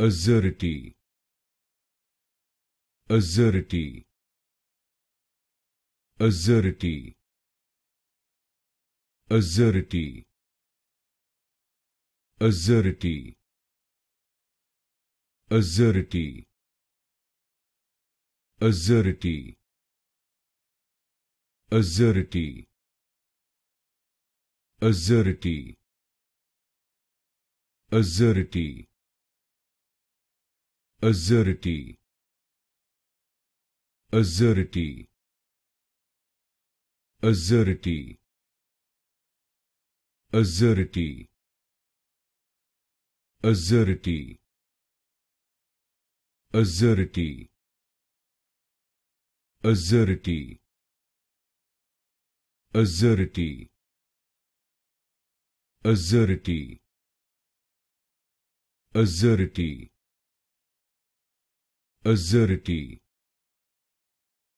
Azurity Azurity Azurity Azurity Azurity Azurity Azurity Azurity Azurity Azurity Azurity. Azurity. Azurity. Azurity. Azurity. Azurity. Azurity. Azurity. Azurity. Azurity azurity